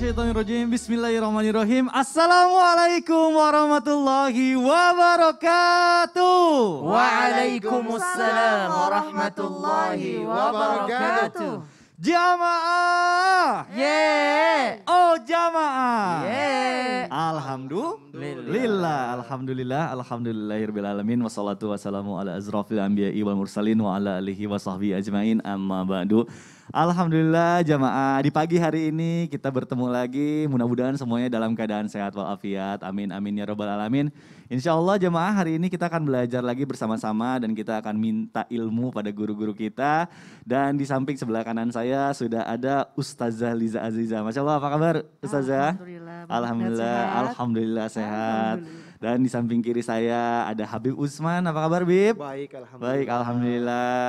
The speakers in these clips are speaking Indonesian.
Bismillahirrahmanirrahim. Bismillahirrahmanirrahim. Assalamualaikum warahmatullahi wabarakatuh. Waalaikumsalam warahmatullahi wabarakatuh. Jamaah. Yeah. Oh jamaah. Yeah. Alhamdulillah. Alhamdulillah. Alhamdulillahirabbil alamin wassalatu wassalamu ala azrafil anbiya'i wal mursalin wa ala alihi wa sahbihi ajmain amma ba'du. Alhamdulillah jamaah di pagi hari ini kita bertemu lagi mudah-mudahan semuanya dalam keadaan sehat walafiat amin amin ya robbal alamin Insya Allah jemaah hari ini kita akan belajar lagi bersama-sama dan kita akan minta ilmu pada guru-guru kita dan di samping sebelah kanan saya sudah ada Ustazah Liza Aziza Masya Allah apa kabar Ustazah? Alhamdulillah Alhamdulillah, Alhamdulillah sehat Alhamdulillah. Dan di samping kiri saya ada Habib Usman. Apa kabar, Bib? Baik, alhamdulillah. Baik, alhamdulillah.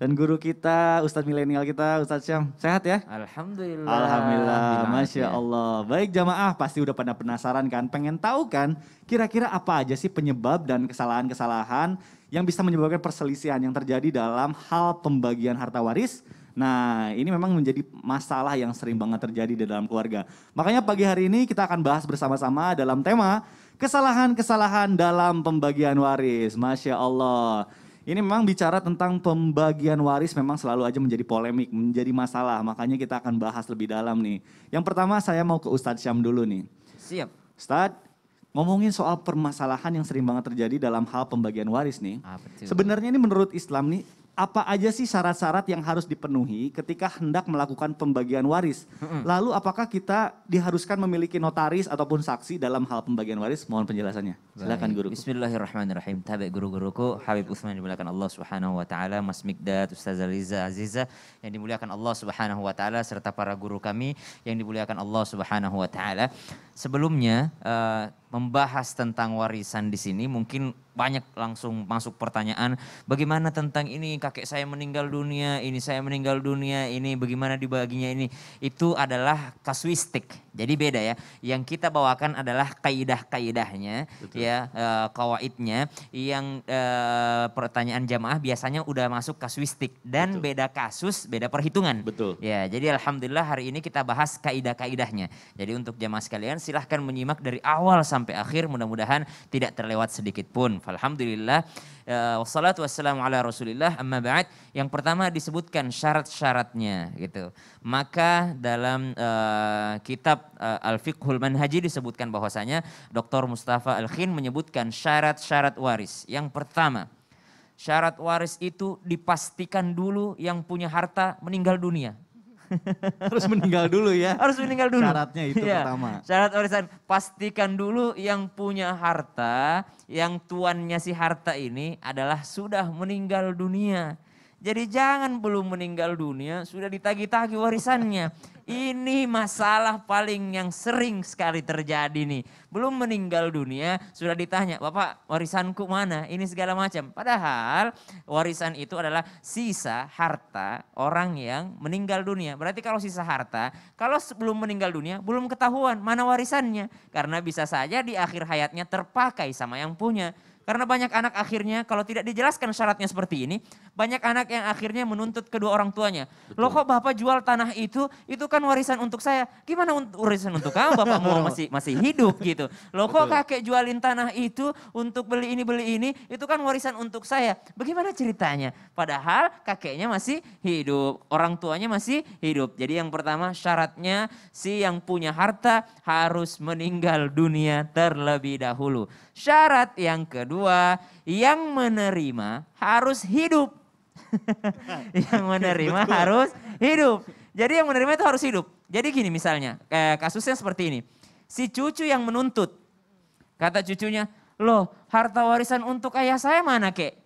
Dan guru kita, Ustadz milenial kita, Ustadz Syam. Sehat ya? Alhamdulillah. Alhamdulillah, Masya Allah. Baik, jamaah pasti udah pada penasaran kan? Pengen tahu kan kira-kira apa aja sih penyebab dan kesalahan-kesalahan yang bisa menyebabkan perselisihan yang terjadi dalam hal pembagian harta waris Nah, ini memang menjadi masalah yang sering banget terjadi di dalam keluarga. Makanya pagi hari ini kita akan bahas bersama-sama dalam tema Kesalahan-kesalahan dalam pembagian waris. Masya Allah. Ini memang bicara tentang pembagian waris memang selalu aja menjadi polemik, menjadi masalah. Makanya kita akan bahas lebih dalam nih. Yang pertama saya mau ke Ustadz Syam dulu nih. Siap. Ustadz, ngomongin soal permasalahan yang sering banget terjadi dalam hal pembagian waris nih. Ah, Sebenarnya ini menurut Islam nih apa aja sih syarat-syarat yang harus dipenuhi ketika hendak melakukan pembagian waris? Lalu apakah kita diharuskan memiliki notaris ataupun saksi dalam hal pembagian waris? Mohon penjelasannya. Silakan guru. Bismillahirrahmanirrahim. Tabe guru-guruku Habib Utsman dimuliakan Allah Subhanahu wa taala, Mas Mikdad, Ustaz Aliza Aziza yang dimuliakan Allah Subhanahu wa taala serta para guru kami yang dimuliakan Allah Subhanahu wa taala. Sebelumnya eh, membahas tentang warisan di sini mungkin banyak langsung masuk pertanyaan bagaimana tentang ini kakek saya meninggal dunia ini saya meninggal dunia ini bagaimana dibaginya ini itu adalah kasuistik jadi beda ya yang kita bawakan adalah kaidah kaidahnya Betul. ya e, kawaidnya yang e, pertanyaan jamaah biasanya udah masuk kasuistik dan Betul. beda kasus beda perhitungan Betul. ya jadi alhamdulillah hari ini kita bahas kaidah kaidahnya jadi untuk jamaah sekalian silahkan menyimak dari awal sampai sampai akhir mudah-mudahan tidak terlewat sedikit pun. Alhamdulillah. Wassalamualaikum eh, wassalatu wassalamu ala rasulillah amma ba'd. Yang pertama disebutkan syarat-syaratnya gitu. Maka dalam uh, kitab uh, Al-Fiqhul Manhaji disebutkan bahwasanya Dr. Mustafa Al-Khin menyebutkan syarat-syarat waris. Yang pertama, syarat waris itu dipastikan dulu yang punya harta meninggal dunia harus meninggal dulu ya. Harus meninggal dulu. Syaratnya itu ya. pertama. Syarat warisan pastikan dulu yang punya harta, yang tuannya si harta ini adalah sudah meninggal dunia. Jadi jangan belum meninggal dunia sudah ditagi-tagi warisannya. Ini masalah paling yang sering sekali terjadi nih. Belum meninggal dunia sudah ditanya, "Bapak, warisanku mana?" Ini segala macam. Padahal warisan itu adalah sisa harta orang yang meninggal dunia. Berarti kalau sisa harta, kalau sebelum meninggal dunia belum ketahuan mana warisannya karena bisa saja di akhir hayatnya terpakai sama yang punya. Karena banyak anak akhirnya kalau tidak dijelaskan syaratnya seperti ini, banyak anak yang akhirnya menuntut kedua orang tuanya. Betul. Loh kok Bapak jual tanah itu, itu kan warisan untuk saya. Gimana warisan untuk kamu Bapak mau masih masih hidup gitu. Loh kok Betul. kakek jualin tanah itu untuk beli ini beli ini, itu kan warisan untuk saya. Bagaimana ceritanya? Padahal kakeknya masih hidup, orang tuanya masih hidup. Jadi yang pertama syaratnya si yang punya harta harus meninggal dunia terlebih dahulu. Syarat yang kedua, yang menerima harus hidup. yang menerima harus hidup. Jadi yang menerima itu harus hidup. Jadi gini misalnya, eh, kasusnya seperti ini. Si cucu yang menuntut, kata cucunya, loh harta warisan untuk ayah saya mana kek?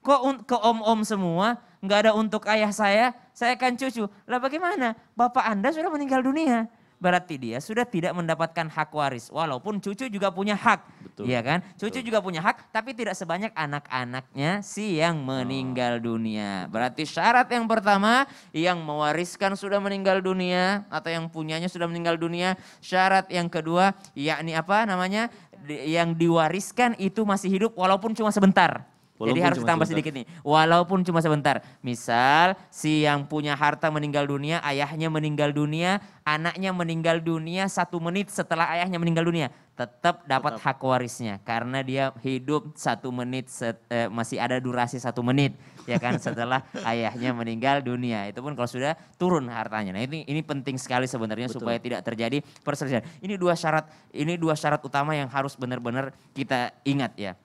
Kok ke om-om semua, nggak ada untuk ayah saya, saya kan cucu. Lah bagaimana? Bapak Anda sudah meninggal dunia berarti dia sudah tidak mendapatkan hak waris. Walaupun cucu juga punya hak, Betul. ya kan? Cucu Betul. juga punya hak, tapi tidak sebanyak anak-anaknya si yang oh. meninggal oh. dunia. Berarti syarat yang pertama, yang mewariskan sudah meninggal dunia atau yang punyanya sudah meninggal dunia. Syarat yang kedua, yakni apa namanya? Yang diwariskan itu masih hidup walaupun cuma sebentar. Walaupun Jadi harus tambah sedikit nih. Walaupun cuma sebentar. Misal si yang punya harta meninggal dunia, ayahnya meninggal dunia, anaknya meninggal dunia satu menit setelah ayahnya meninggal dunia, tetap dapat tetap. hak warisnya karena dia hidup satu menit set, eh, masih ada durasi satu menit ya kan setelah ayahnya meninggal dunia. Itu pun kalau sudah turun hartanya. Nah ini ini penting sekali sebenarnya Betul. supaya tidak terjadi perselisihan. Ini dua syarat ini dua syarat utama yang harus benar-benar kita ingat ya.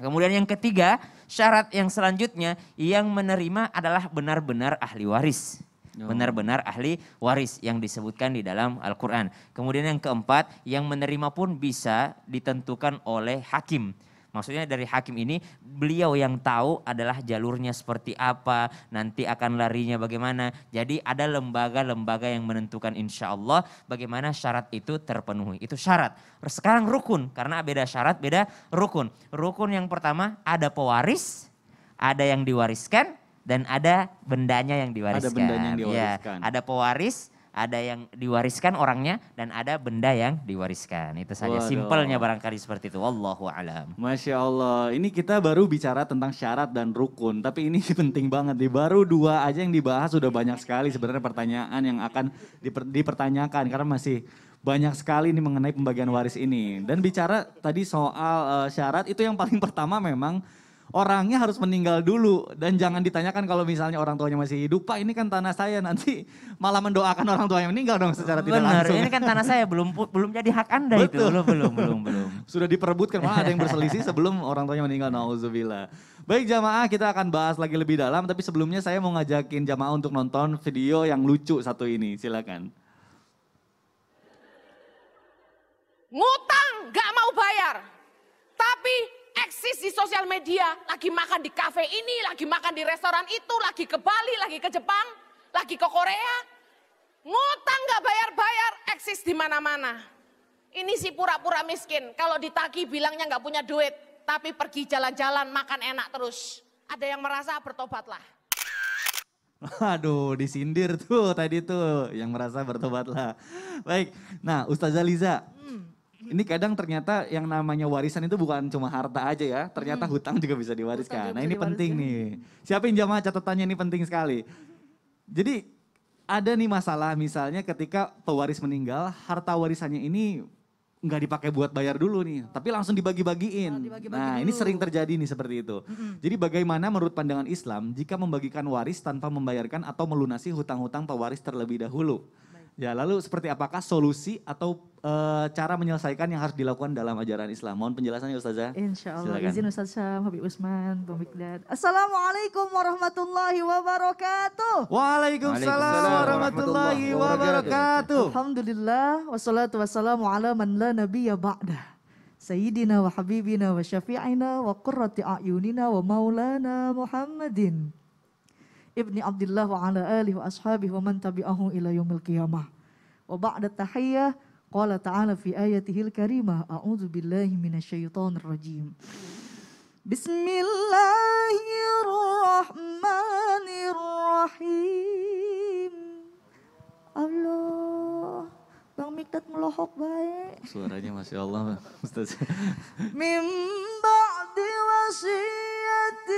Kemudian yang ketiga, syarat yang selanjutnya yang menerima adalah benar-benar ahli waris. Oh. Benar-benar ahli waris yang disebutkan di dalam Al-Quran. Kemudian yang keempat, yang menerima pun bisa ditentukan oleh hakim. Maksudnya dari hakim ini beliau yang tahu adalah jalurnya seperti apa, nanti akan larinya bagaimana. Jadi ada lembaga-lembaga yang menentukan insya Allah bagaimana syarat itu terpenuhi. Itu syarat. Sekarang rukun, karena beda syarat, beda rukun. Rukun yang pertama ada pewaris, ada yang diwariskan, dan ada bendanya yang iya, diwariskan. Ada bendanya yang diwariskan. Ya, ada pewaris, ada yang diwariskan orangnya dan ada benda yang diwariskan. Itu saja Waduh. simpelnya barangkali seperti itu. Wallahu alam. Masya Allah. Ini kita baru bicara tentang syarat dan rukun, tapi ini penting banget nih. Baru dua aja yang dibahas sudah banyak sekali sebenarnya pertanyaan yang akan diper, dipertanyakan karena masih banyak sekali nih mengenai pembagian waris ini. Dan bicara tadi soal uh, syarat itu yang paling pertama memang orangnya harus meninggal dulu dan jangan ditanyakan kalau misalnya orang tuanya masih hidup, Pak ini kan tanah saya nanti malah mendoakan orang tuanya meninggal dong secara Bener, tidak langsung. ini kan tanah saya belum belum jadi hak Anda Betul. itu. Belum belum belum belum. Sudah diperebutkan malah ada yang berselisih sebelum orang tuanya meninggal nauzubillah. Baik jamaah kita akan bahas lagi lebih dalam tapi sebelumnya saya mau ngajakin jamaah untuk nonton video yang lucu satu ini. Silakan. Ngutang gak mau bayar. Tapi eksis di sosial media, lagi makan di kafe ini, lagi makan di restoran itu, lagi ke Bali, lagi ke Jepang, lagi ke Korea. Ngutang gak bayar-bayar, eksis di mana-mana. Ini si pura-pura miskin, kalau ditagi bilangnya gak punya duit, tapi pergi jalan-jalan makan enak terus. Ada yang merasa bertobatlah. Aduh, disindir tuh tadi tuh yang merasa bertobatlah. Baik, nah Ustazah Liza, hmm ini kadang ternyata yang namanya warisan itu bukan cuma harta aja ya, ternyata hmm. hutang juga bisa diwariskan. Juga nah, ini penting nih. Siapin jamaah catatannya ini penting sekali. Jadi ada nih masalah misalnya ketika pewaris meninggal, harta warisannya ini nggak dipakai buat bayar dulu nih, tapi langsung dibagi-bagiin. Oh, nah, dibagi nah dulu. ini sering terjadi nih seperti itu. Mm-hmm. Jadi bagaimana menurut pandangan Islam jika membagikan waris tanpa membayarkan atau melunasi hutang-hutang pewaris terlebih dahulu? Ya, lalu seperti apakah solusi atau e, cara menyelesaikan yang harus dilakukan dalam ajaran Islam? Mohon penjelasannya Ustazah. Insya Allah. Silakan. Izin Ustaz Syam, Habib Usman, Bang Assalamualaikum warahmatullahi wabarakatuh. Waalaikumsalam warahmatullahi wabarakatuh. Alhamdulillah, wassalatu wassalamu ala man la nabiya ba'da. Sayyidina wa habibina wa syafi'ina wa qurrati a'yunina wa maulana Muhammadin ibni Abdullah wa ala alihi wa ashabihi wa man tabi'ahu ila yaumil qiyamah. Wa ba'da tahiyyah qala ta'ala fi ayatihil karimah a'udzu billahi minasyaitonir rajim. Bismillahirrahmanirrahim. Allah Bang Miktat melohok baik. Suaranya Masya Allah Ustaz. Mim ba'di wasiyati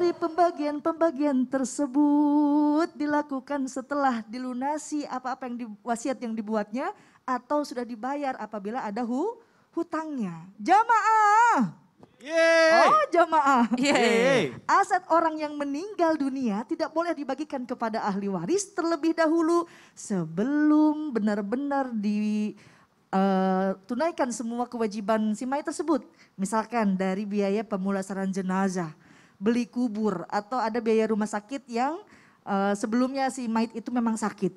dari pembagian-pembagian tersebut dilakukan setelah dilunasi apa-apa yang di, wasiat yang dibuatnya atau sudah dibayar apabila ada hu, hutangnya. Jamaah. Yeay. Oh jamaah. Yeay. Aset orang yang meninggal dunia tidak boleh dibagikan kepada ahli waris terlebih dahulu sebelum benar-benar di uh, tunaikan semua kewajiban si mayat tersebut. Misalkan dari biaya pemulasaran jenazah, beli kubur atau ada biaya rumah sakit yang uh, sebelumnya si Maid itu memang sakit.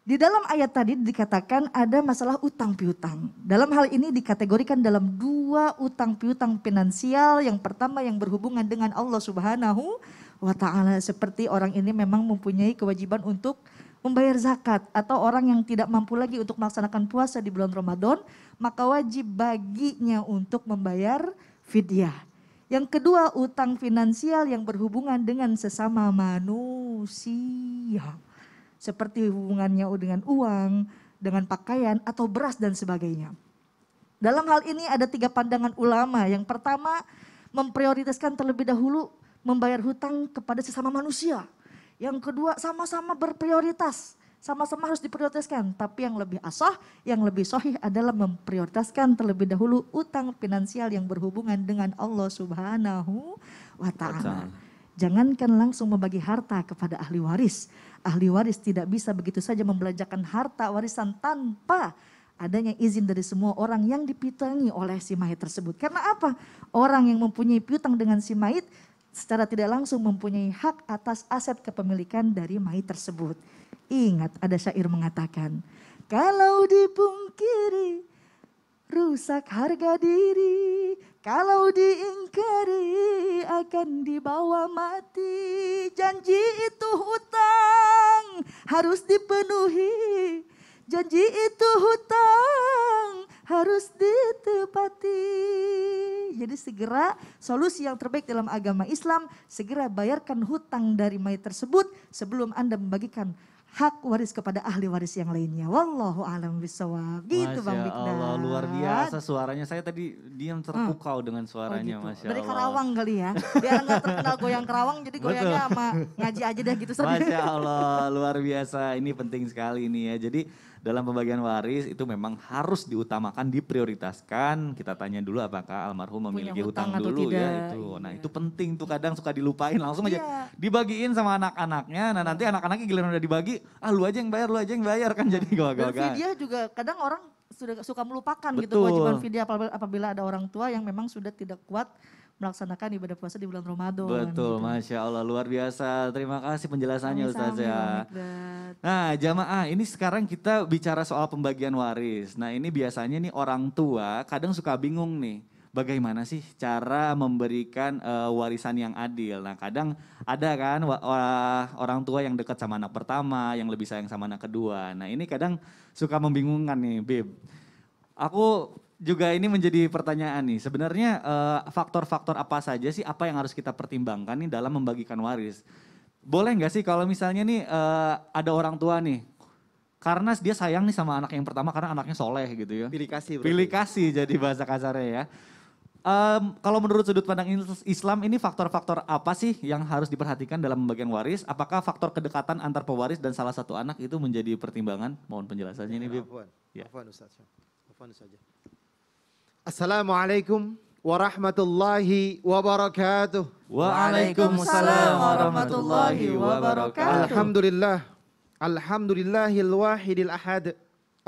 Di dalam ayat tadi dikatakan ada masalah utang piutang. Dalam hal ini dikategorikan dalam dua utang piutang finansial. Yang pertama yang berhubungan dengan Allah Subhanahu wa taala seperti orang ini memang mempunyai kewajiban untuk membayar zakat atau orang yang tidak mampu lagi untuk melaksanakan puasa di bulan Ramadan, maka wajib baginya untuk membayar fidyah. Yang kedua, utang finansial yang berhubungan dengan sesama manusia. Seperti hubungannya dengan uang, dengan pakaian, atau beras dan sebagainya. Dalam hal ini ada tiga pandangan ulama. Yang pertama, memprioritaskan terlebih dahulu membayar hutang kepada sesama manusia. Yang kedua, sama-sama berprioritas sama-sama harus diprioritaskan. Tapi yang lebih asah, yang lebih sohih adalah memprioritaskan terlebih dahulu utang finansial yang berhubungan dengan Allah Subhanahu wa Ta'ala. Jangankan langsung membagi harta kepada ahli waris. Ahli waris tidak bisa begitu saja membelanjakan harta warisan tanpa adanya izin dari semua orang yang dipitangi oleh si mayit tersebut. Karena apa? Orang yang mempunyai piutang dengan si mayit secara tidak langsung mempunyai hak atas aset kepemilikan dari mayit tersebut. Ingat ada syair mengatakan, kalau dipungkiri rusak harga diri, kalau diingkari akan dibawa mati. Janji itu hutang harus dipenuhi. Janji itu hutang harus ditepati. Jadi segera solusi yang terbaik dalam agama Islam, segera bayarkan hutang dari mayat tersebut sebelum Anda membagikan hak waris kepada ahli waris yang lainnya. Wallahu alam bisawab. Gitu Masya Bang Bigdan. Allah, luar biasa suaranya. Saya tadi diam hmm. terpukau hmm. dengan oh, suaranya oh gitu. Masya Dari Allah. Karawang kali ya. Biar gak terkenal goyang Karawang jadi goyangnya sama ngaji aja deh gitu. Masya Allah, luar biasa. Ini penting sekali ini ya. Jadi dalam pembagian waris itu memang harus diutamakan, diprioritaskan. Kita tanya dulu apakah almarhum memiliki hutang, hutang dulu ya, tidak. ya itu. Nah, iya. Nah, itu penting tuh kadang suka dilupain langsung aja iya. dibagiin sama anak-anaknya. Nah, nanti iya. anak-anaknya giliran udah dibagi, ah lu aja yang bayar, lu aja yang bayar kan jadi gagal-gagal. dia juga kadang orang sudah suka melupakan Betul. gitu kewajiban video apabila ada orang tua yang memang sudah tidak kuat melaksanakan ibadah puasa di bulan Ramadan. Betul, gitu. Masya Allah, luar biasa. Terima kasih penjelasannya Ustaz ya. Nah jamaah, ini sekarang kita bicara soal pembagian waris. Nah ini biasanya nih orang tua kadang suka bingung nih. Bagaimana sih cara memberikan uh, warisan yang adil? Nah, kadang ada kan orang tua yang dekat sama anak pertama, yang lebih sayang sama anak kedua. Nah, ini kadang suka membingungkan nih, Bib. Aku juga ini menjadi pertanyaan nih. Sebenarnya eh, faktor-faktor uh, apa saja sih apa yang harus kita pertimbangkan nih dalam membagikan waris? Boleh nggak sih kalau misalnya nih uh, ada orang tua nih karena dia sayang nih sama anak yang pertama karena anaknya soleh gitu ya. Pilih kasih. Berarti. Pilih kasih jadi bahasa kasarnya ya. Um, kalau menurut sudut pandang Islam ini faktor-faktor apa sih yang harus diperhatikan dalam pembagian waris? Apakah faktor kedekatan antar pewaris dan salah satu anak itu menjadi pertimbangan? Mohon penjelasannya ya, ini, Afwan, ya. afwan Ustaz. Afwan Ustaz. السلام عليكم ورحمة الله وبركاته وعليكم السلام ورحمة الله وبركاته الحمد لله الحمد لله الواحد الأحد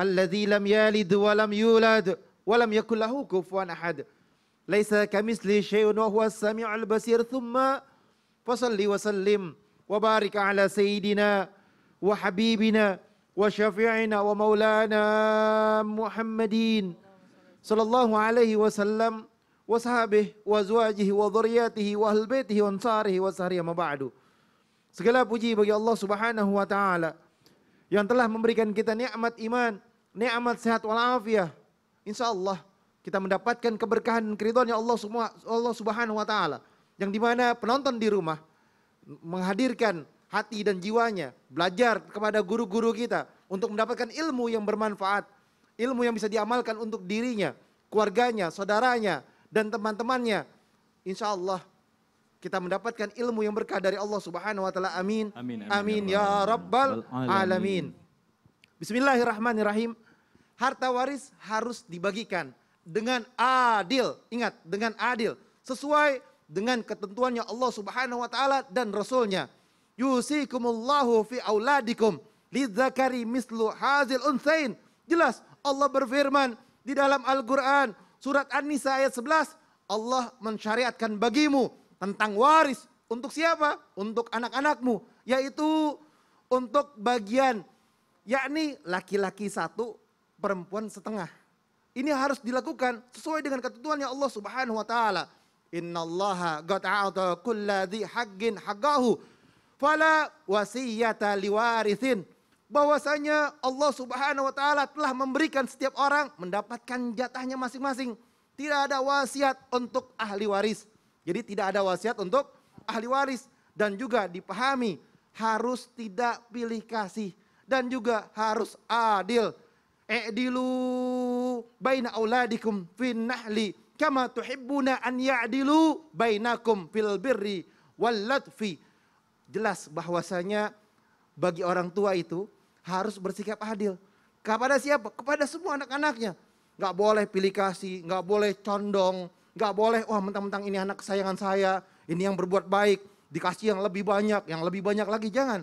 الذي لم يلد ولم يولد ولم يكن له كفوا أحد ليس كمثله شيء وهو السميع البصير ثم فصل وسلم وبارك على سيدنا وحبيبنا وشفيعنا ومولانا محمدين sallallahu alaihi wasallam wa sahabih wa zuwajihi wa dhuryatihi wa ahl baitihi wa ansarihi wa sahrihi ma ba'du. Segala puji bagi Allah Subhanahu wa taala yang telah memberikan kita nikmat iman, nikmat sehat walafiat. Insyaallah kita mendapatkan keberkahan dan keridhaan Allah semua Allah Subhanahu wa taala yang dimana penonton di rumah menghadirkan hati dan jiwanya belajar kepada guru-guru kita untuk mendapatkan ilmu yang bermanfaat ilmu yang bisa diamalkan untuk dirinya, keluarganya, saudaranya, dan teman-temannya. Insya Allah kita mendapatkan ilmu yang berkah dari Allah Subhanahu wa taala. Amin. Amin. Amin, amin ya, ya rabbal alamin. Bismillahirrahmanirrahim. Harta waris harus dibagikan dengan adil. Ingat, dengan adil. Sesuai dengan ketentuannya Allah Subhanahu wa taala dan rasulnya. Yusikumullahu fi auladikum lidzakari mislu hazil unsain. Jelas Allah berfirman di dalam Al-Quran surat An-Nisa ayat 11 Allah mensyariatkan bagimu tentang waris untuk siapa? Untuk anak-anakmu yaitu untuk bagian yakni laki-laki satu perempuan setengah. Ini harus dilakukan sesuai dengan ketentuan yang Allah Subhanahu wa taala. inna allaha gata'ata kulladhi haggin haggahu. fala wasiyyata liwarithin bahwasanya Allah Subhanahu wa taala telah memberikan setiap orang mendapatkan jatahnya masing-masing. Tidak ada wasiat untuk ahli waris. Jadi tidak ada wasiat untuk ahli waris dan juga dipahami harus tidak pilih kasih dan juga harus adil. adilu baina auladikum fin nahli kama tuhibbuna an ya'dilu bainakum fil birri wal latfi. Jelas bahwasanya bagi orang tua itu harus bersikap adil. Kepada siapa? Kepada semua anak-anaknya. Gak boleh pilih kasih, gak boleh condong, gak boleh wah mentang-mentang ini anak kesayangan saya, ini yang berbuat baik, dikasih yang lebih banyak, yang lebih banyak lagi jangan.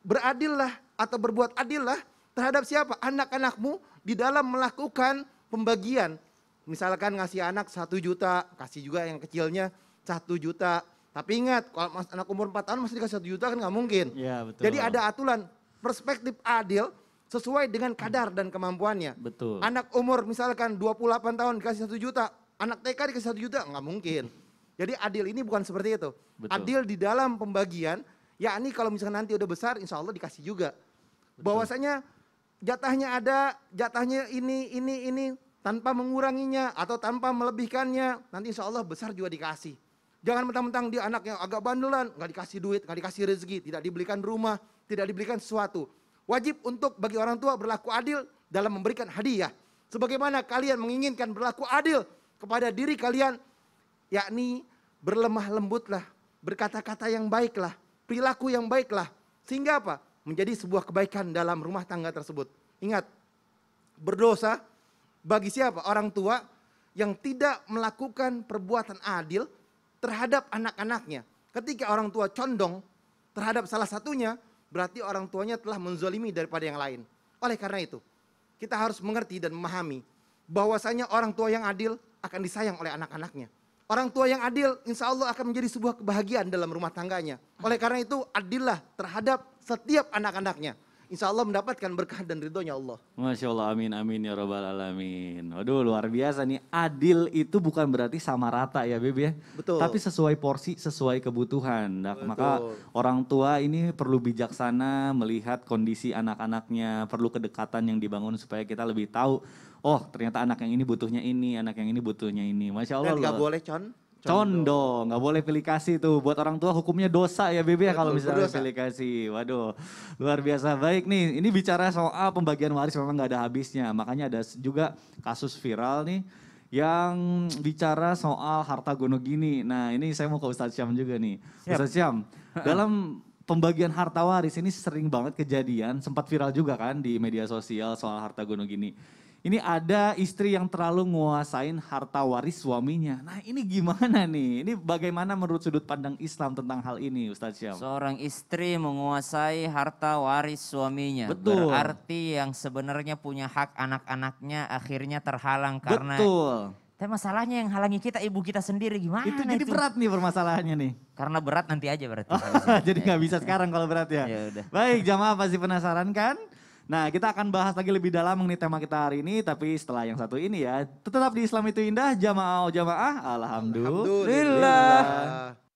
Beradillah atau berbuat adillah terhadap siapa? Anak-anakmu di dalam melakukan pembagian. Misalkan ngasih anak satu juta, kasih juga yang kecilnya satu juta. Tapi ingat, kalau anak umur empat tahun masih dikasih satu juta kan nggak mungkin. Ya, betul. Jadi ada aturan, perspektif adil sesuai dengan kadar dan kemampuannya. Betul. Anak umur misalkan 28 tahun dikasih 1 juta, anak TK dikasih 1 juta, nggak mungkin. Jadi adil ini bukan seperti itu. Betul. Adil di dalam pembagian, yakni kalau misalkan nanti udah besar, insya Allah dikasih juga. Bahwasanya jatahnya ada, jatahnya ini, ini, ini, tanpa menguranginya atau tanpa melebihkannya, nanti insya Allah besar juga dikasih. Jangan mentang-mentang dia anak yang agak bandelan, nggak dikasih duit, nggak dikasih rezeki, tidak dibelikan rumah, tidak dibelikan sesuatu. Wajib untuk bagi orang tua berlaku adil dalam memberikan hadiah. Sebagaimana kalian menginginkan berlaku adil kepada diri kalian, yakni berlemah lembutlah, berkata-kata yang baiklah, perilaku yang baiklah. Sehingga apa? Menjadi sebuah kebaikan dalam rumah tangga tersebut. Ingat, berdosa bagi siapa? Orang tua yang tidak melakukan perbuatan adil, terhadap anak-anaknya. Ketika orang tua condong terhadap salah satunya, berarti orang tuanya telah menzalimi daripada yang lain. Oleh karena itu, kita harus mengerti dan memahami bahwasanya orang tua yang adil akan disayang oleh anak-anaknya. Orang tua yang adil insya Allah akan menjadi sebuah kebahagiaan dalam rumah tangganya. Oleh karena itu adillah terhadap setiap anak-anaknya insya Allah mendapatkan berkah dan ridhonya Allah. Masya Allah, amin, amin ya robbal alamin. Waduh, luar biasa nih. Adil itu bukan berarti sama rata ya, Bebe ya. Betul. Tapi sesuai porsi, sesuai kebutuhan. Nah, Betul. maka orang tua ini perlu bijaksana melihat kondisi anak-anaknya, perlu kedekatan yang dibangun supaya kita lebih tahu. Oh, ternyata anak yang ini butuhnya ini, anak yang ini butuhnya ini. Masya Allah. Dan gak boleh, Con Condong, nggak boleh pilih kasih tuh. Buat orang tua hukumnya dosa ya Bebe ya kalau misalnya pilih kasih. Waduh, luar biasa baik nih. Ini bicara soal pembagian waris memang nggak ada habisnya. Makanya ada juga kasus viral nih yang bicara soal harta gono gini. Nah ini saya mau ke Ustadz Syam juga nih. Yep. Syam, dalam pembagian harta waris ini sering banget kejadian, sempat viral juga kan di media sosial soal harta gono gini. Ini ada istri yang terlalu nguasain harta waris suaminya. Nah ini gimana nih? Ini bagaimana menurut sudut pandang Islam tentang hal ini Ustaz Syam? Seorang istri menguasai harta waris suaminya. Betul. Berarti yang sebenarnya punya hak anak-anaknya akhirnya terhalang karena... Betul. Tapi masalahnya yang halangi kita ibu kita sendiri gimana itu? Jadi itu? berat nih permasalahannya nih. Karena berat nanti aja berarti. jadi nggak bisa sekarang kalau berat ya. ya udah. Baik jamaah pasti penasaran kan? Nah, kita akan bahas lagi lebih dalam mengenai tema kita hari ini, tapi setelah yang satu ini ya. Tetap di Islam itu indah, jamaah jamaah, alhamdulillah. alhamdulillah.